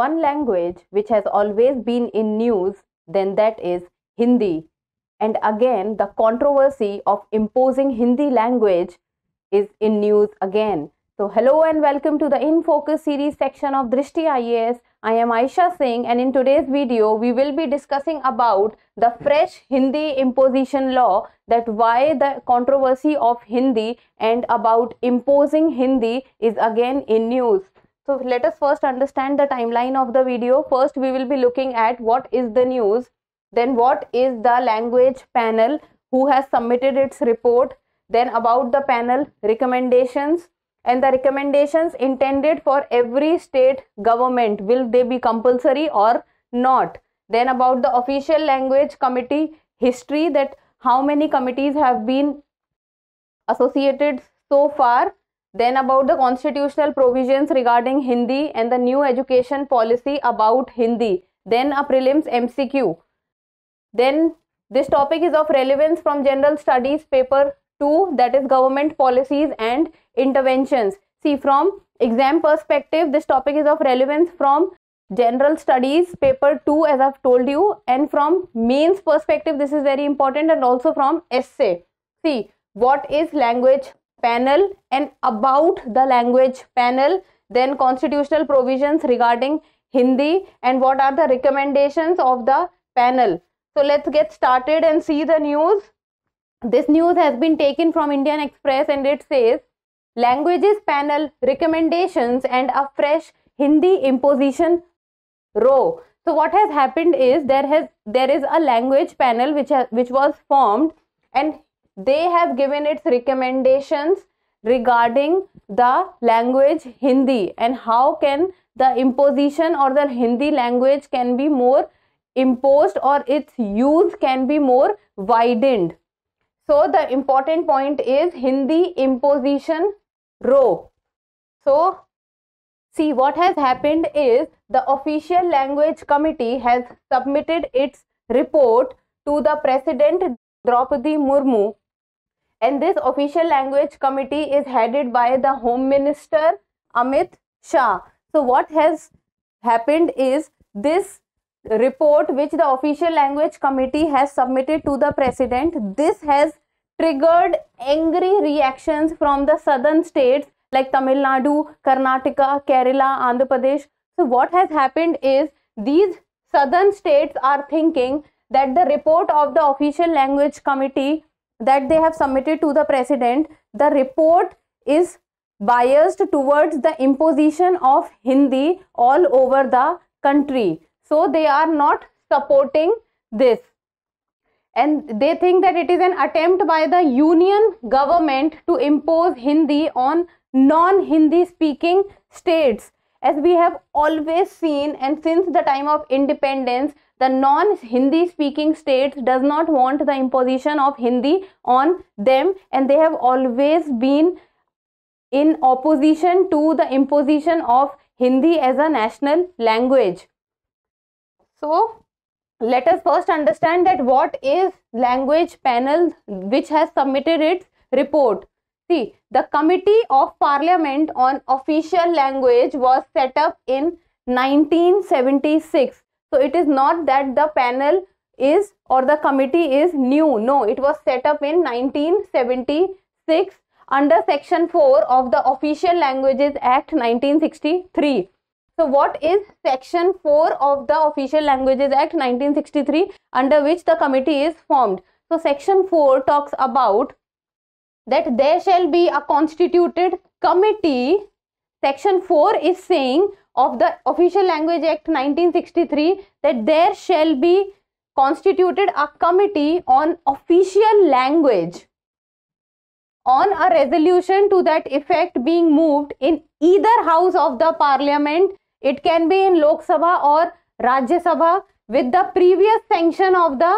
one language which has always been in news, then that is Hindi. And again, the controversy of imposing Hindi language is in news again. So, hello and welcome to the In Focus series section of Drishti IAS. I am Aisha Singh and in today's video, we will be discussing about the fresh Hindi imposition law that why the controversy of Hindi and about imposing Hindi is again in news. So let us first understand the timeline of the video. First we will be looking at what is the news, then what is the language panel, who has submitted its report, then about the panel, recommendations, and the recommendations intended for every state government. Will they be compulsory or not? Then about the official language committee history that how many committees have been associated so far then about the constitutional provisions regarding Hindi and the new education policy about Hindi. Then a prelims MCQ. Then this topic is of relevance from general studies paper 2 that is government policies and interventions. See from exam perspective this topic is of relevance from general studies paper 2 as I've told you and from mains perspective this is very important and also from essay. See what is language panel and about the language panel then constitutional provisions regarding Hindi and what are the recommendations of the panel. So let's get started and see the news. This news has been taken from Indian Express and it says Languages Panel Recommendations and a Fresh Hindi Imposition Row. So what has happened is there has there is a language panel which which was formed and they have given its recommendations regarding the language Hindi and how can the imposition or the Hindi language can be more imposed or its use can be more widened. So the important point is Hindi imposition row. So see what has happened is the official language committee has submitted its report to the president Draupadi Murmu and this official language committee is headed by the home minister amit shah so what has happened is this report which the official language committee has submitted to the president this has triggered angry reactions from the southern states like tamil nadu karnataka kerala andhra pradesh so what has happened is these southern states are thinking that the report of the official language committee that they have submitted to the president, the report is biased towards the imposition of Hindi all over the country. So they are not supporting this. And they think that it is an attempt by the union government to impose Hindi on non-Hindi speaking states. As we have always seen and since the time of independence, the non Hindi speaking states does not want the imposition of Hindi on them and they have always been in opposition to the imposition of Hindi as a national language. So let us first understand that what is language panel which has submitted its report. See, the Committee of Parliament on Official Language was set up in 1976 so it is not that the panel is or the committee is new. No, it was set up in 1976 under section 4 of the Official Languages Act 1963. So what is section 4 of the Official Languages Act 1963 under which the committee is formed? So section 4 talks about that there shall be a constituted committee. Section 4 is saying of the Official Language Act 1963 that there shall be constituted a committee on official language on a resolution to that effect being moved in either house of the parliament it can be in lok sabha or rajya sabha with the previous sanction of the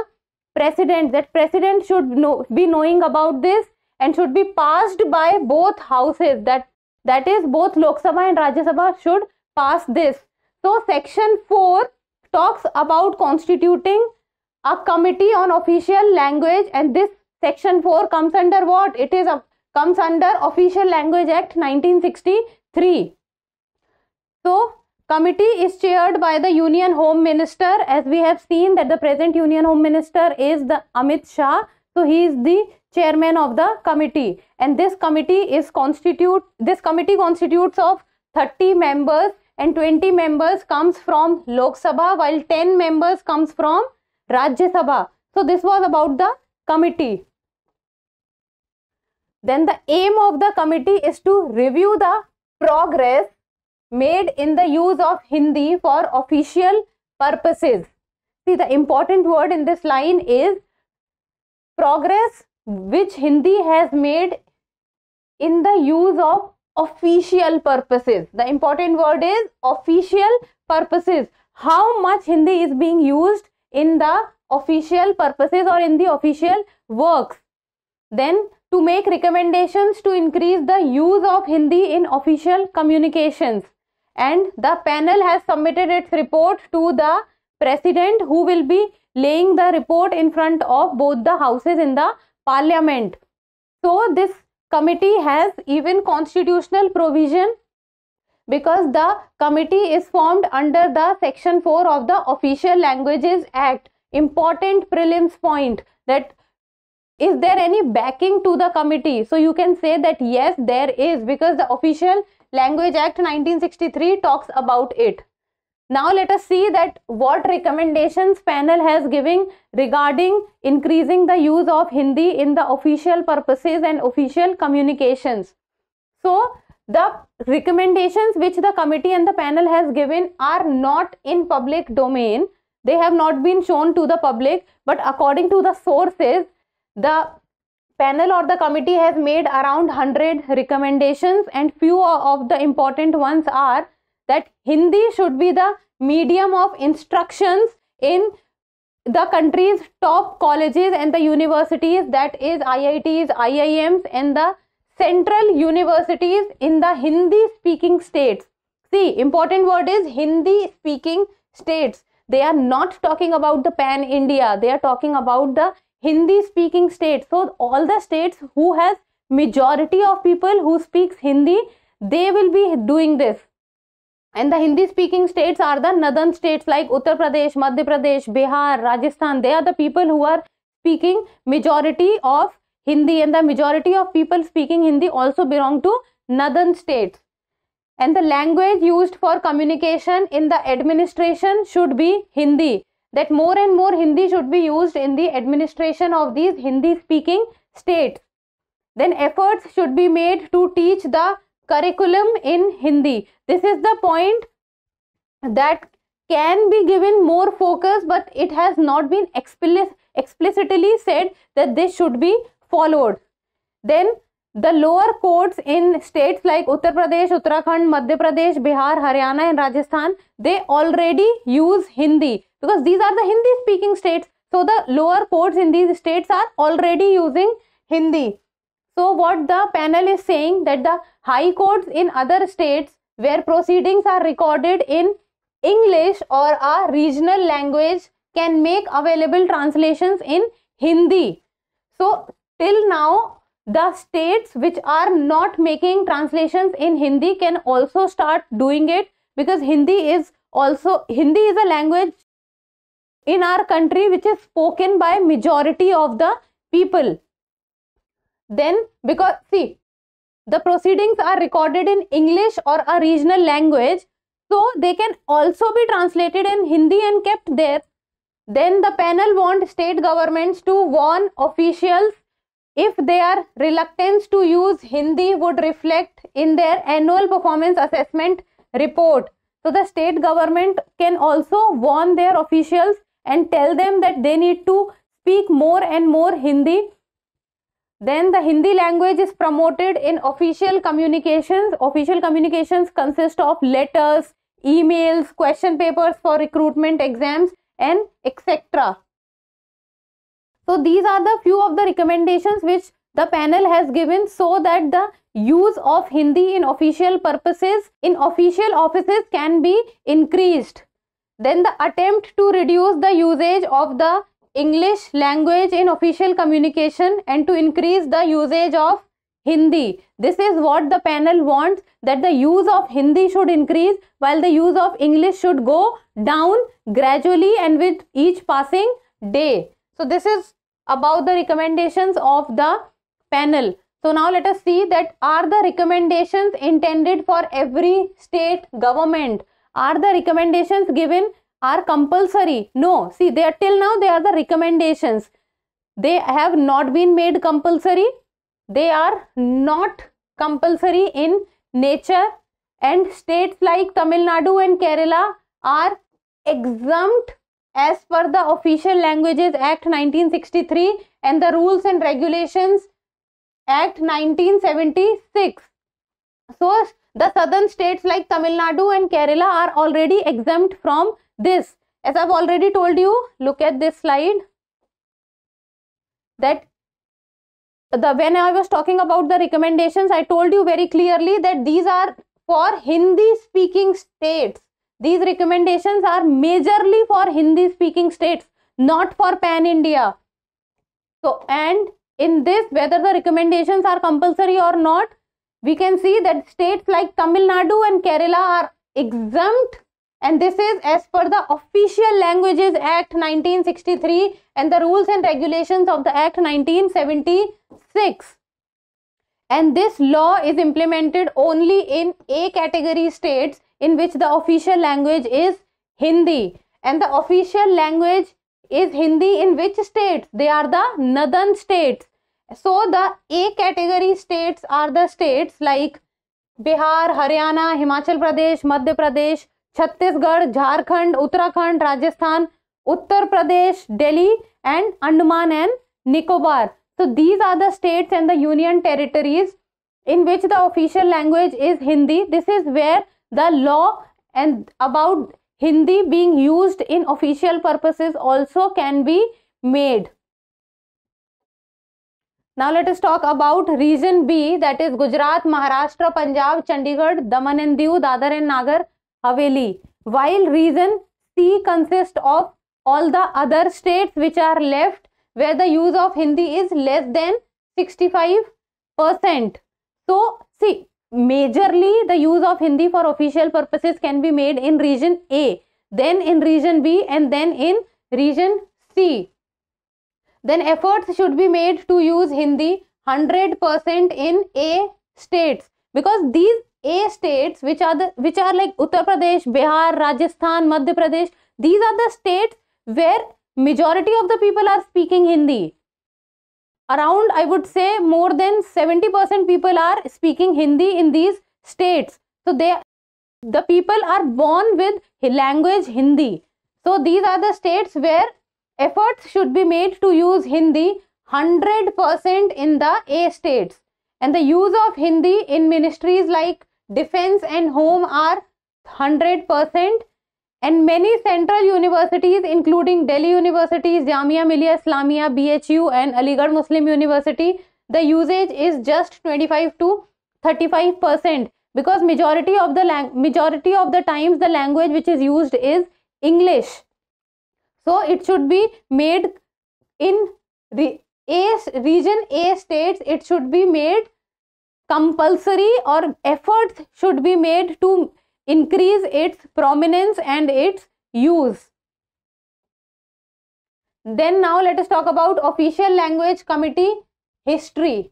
president that president should know, be knowing about this and should be passed by both houses that that is both lok sabha and rajya sabha should pass this. So section 4 talks about constituting a committee on official language and this section 4 comes under what? It is a, comes under Official Language Act 1963. So committee is chaired by the Union Home Minister as we have seen that the present Union Home Minister is the Amit Shah. So he is the chairman of the committee and this committee is constitute this committee constitutes of 30 members and 20 members comes from Lok Sabha while 10 members comes from Rajya Sabha. So this was about the committee. Then the aim of the committee is to review the progress made in the use of Hindi for official purposes. See the important word in this line is progress which Hindi has made in the use of official purposes. The important word is official purposes. How much Hindi is being used in the official purposes or in the official works. Then to make recommendations to increase the use of Hindi in official communications. And the panel has submitted its report to the president who will be laying the report in front of both the houses in the parliament. So this committee has even constitutional provision because the committee is formed under the section 4 of the official languages act important prelims point that is there any backing to the committee so you can say that yes there is because the official language act 1963 talks about it now let us see that what recommendations panel has given regarding increasing the use of Hindi in the official purposes and official communications. So the recommendations which the committee and the panel has given are not in public domain. They have not been shown to the public but according to the sources the panel or the committee has made around 100 recommendations and few of the important ones are that Hindi should be the medium of instructions in the country's top colleges and the universities that is IITs, IIMs and the central universities in the Hindi speaking states. See, important word is Hindi speaking states. They are not talking about the pan India. They are talking about the Hindi speaking states. So all the states who has majority of people who speaks Hindi, they will be doing this. And the Hindi speaking states are the northern states like Uttar Pradesh, Madhya Pradesh, Bihar, Rajasthan. They are the people who are speaking majority of Hindi and the majority of people speaking Hindi also belong to northern states. And the language used for communication in the administration should be Hindi. That more and more Hindi should be used in the administration of these Hindi speaking states. Then efforts should be made to teach the curriculum in Hindi. This is the point that can be given more focus but it has not been explicitly said that this should be followed. Then the lower courts in states like Uttar Pradesh, Uttarakhand, Madhya Pradesh, Bihar, Haryana and Rajasthan, they already use Hindi because these are the Hindi speaking states. So the lower courts in these states are already using Hindi. So what the panel is saying that the high courts in other states where proceedings are recorded in English or a regional language can make available translations in Hindi. So till now the states which are not making translations in Hindi can also start doing it because Hindi is also Hindi is a language in our country which is spoken by majority of the people then, because see, the proceedings are recorded in English or a regional language, so they can also be translated in Hindi and kept there. Then the panel want state governments to warn officials if their reluctance to use Hindi would reflect in their annual performance assessment report. So the state government can also warn their officials and tell them that they need to speak more and more Hindi then the Hindi language is promoted in official communications. Official communications consist of letters, emails, question papers for recruitment exams and etc. So these are the few of the recommendations which the panel has given so that the use of Hindi in official purposes in official offices can be increased. Then the attempt to reduce the usage of the English language in official communication and to increase the usage of Hindi. This is what the panel wants that the use of Hindi should increase while the use of English should go down gradually and with each passing day. So this is about the recommendations of the panel. So now let us see that are the recommendations intended for every state government? Are the recommendations given are compulsory. No, see they are till now they are the recommendations. They have not been made compulsory. They are not compulsory in nature and states like Tamil Nadu and Kerala are exempt as per the Official Languages Act 1963 and the Rules and Regulations Act 1976. So, the southern states like Tamil Nadu and Kerala are already exempt from this as i've already told you look at this slide that the when i was talking about the recommendations i told you very clearly that these are for hindi speaking states these recommendations are majorly for hindi speaking states not for pan india so and in this whether the recommendations are compulsory or not we can see that states like tamil nadu and kerala are exempt and this is as per the official languages act 1963 and the rules and regulations of the act 1976 and this law is implemented only in a category states in which the official language is hindi and the official language is hindi in which states they are the northern states so the a category states are the states like bihar haryana himachal pradesh madhya pradesh Chhattisgarh Jharkhand Uttarakhand Rajasthan Uttar Pradesh Delhi and Andaman and Nicobar so these are the states and the union territories in which the official language is Hindi this is where the law and about Hindi being use in official purposes also can be made now let's talk about region B that is Gujarat Maharashtra Punjab Chandigarh Daman and Diu Dadra and Nagar Haveli. While region C consists of all the other states which are left where the use of Hindi is less than 65%. So, see, majorly the use of Hindi for official purposes can be made in region A, then in region B and then in region C. Then efforts should be made to use Hindi 100% in A states because these a states which are the which are like Uttar Pradesh, Bihar, Rajasthan, Madhya Pradesh. These are the states where majority of the people are speaking Hindi. Around I would say more than 70% people are speaking Hindi in these states. So they the people are born with language Hindi. So these are the states where efforts should be made to use Hindi 100% in the A states. And the use of Hindi in ministries like defense and home are 100% and many central universities including Delhi University, Jamia Millia Islamia, BHU and Aligarh Muslim University, the usage is just 25 to 35% because majority of the majority of the times the language which is used is English. So it should be made in re A region A states, it should be made compulsory or efforts should be made to increase its prominence and its use. Then now let us talk about official language committee history.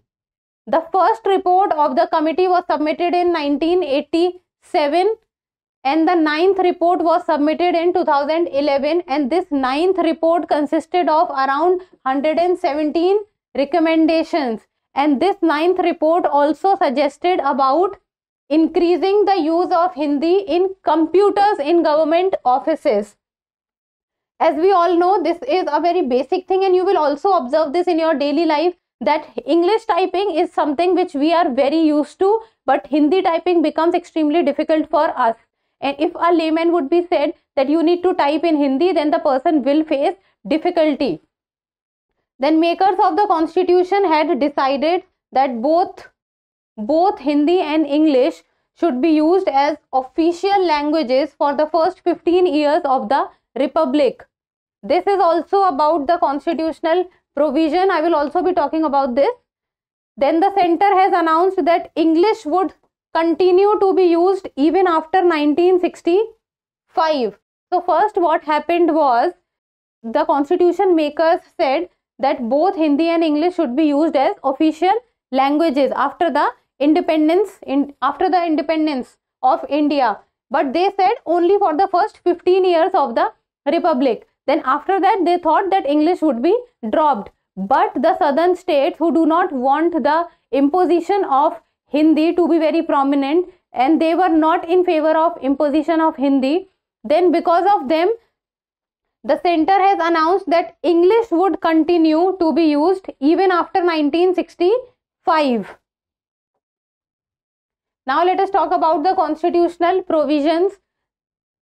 The first report of the committee was submitted in 1987 and the ninth report was submitted in 2011 and this ninth report consisted of around 117 recommendations and this ninth report also suggested about increasing the use of Hindi in computers in government offices. As we all know, this is a very basic thing and you will also observe this in your daily life that English typing is something which we are very used to but Hindi typing becomes extremely difficult for us. And if a layman would be said that you need to type in Hindi then the person will face difficulty then makers of the constitution had decided that both both hindi and english should be used as official languages for the first 15 years of the republic this is also about the constitutional provision i will also be talking about this then the center has announced that english would continue to be used even after 1965 so first what happened was the constitution makers said that both Hindi and English should be used as official languages after the independence in after the independence of India. But they said only for the first 15 years of the republic. Then after that they thought that English would be dropped. But the southern states who do not want the imposition of Hindi to be very prominent and they were not in favor of imposition of Hindi then because of them the center has announced that English would continue to be used even after 1965. Now let us talk about the constitutional provisions.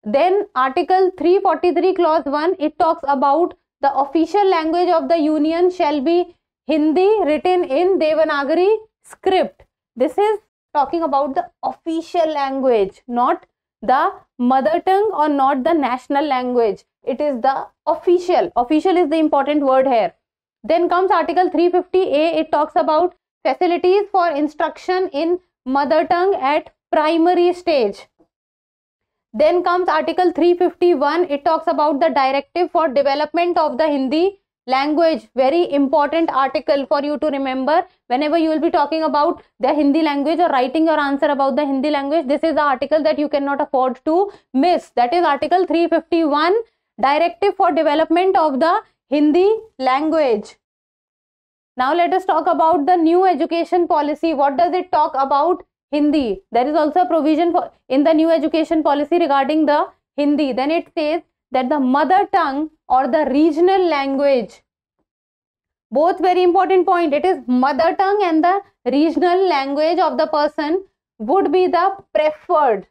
Then Article 343 Clause 1, it talks about the official language of the union shall be Hindi written in Devanagari script. This is talking about the official language, not the mother tongue or not the national language it is the official official is the important word here then comes article 350a it talks about facilities for instruction in mother tongue at primary stage then comes article 351 it talks about the directive for development of the hindi language very important article for you to remember whenever you will be talking about the hindi language or writing your answer about the hindi language this is the article that you cannot afford to miss that is article 351 directive for development of the hindi language now let us talk about the new education policy what does it talk about hindi there is also a provision for in the new education policy regarding the hindi then it says that the mother tongue or the regional language both very important point it is mother tongue and the regional language of the person would be the preferred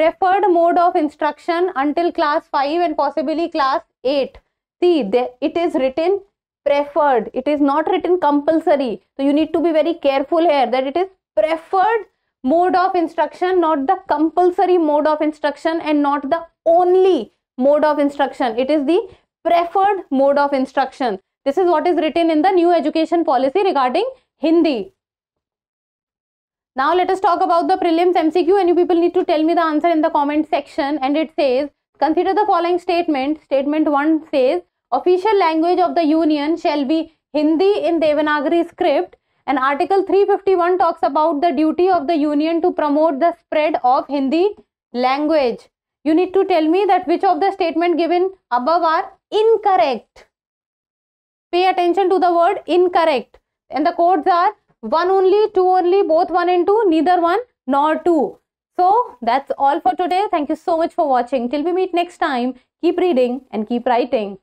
preferred mode of instruction until class 5 and possibly class 8 see it is written preferred it is not written compulsory so you need to be very careful here that it is preferred mode of instruction not the compulsory mode of instruction and not the only mode of instruction it is the preferred mode of instruction this is what is written in the new education policy regarding hindi now let us talk about the prelims MCQ and you people need to tell me the answer in the comment section and it says consider the following statement. Statement 1 says official language of the union shall be Hindi in Devanagari script and article 351 talks about the duty of the union to promote the spread of Hindi language. You need to tell me that which of the statement given above are incorrect. Pay attention to the word incorrect and the codes are one only two only both one and two neither one nor two so that's all for today thank you so much for watching till we meet next time keep reading and keep writing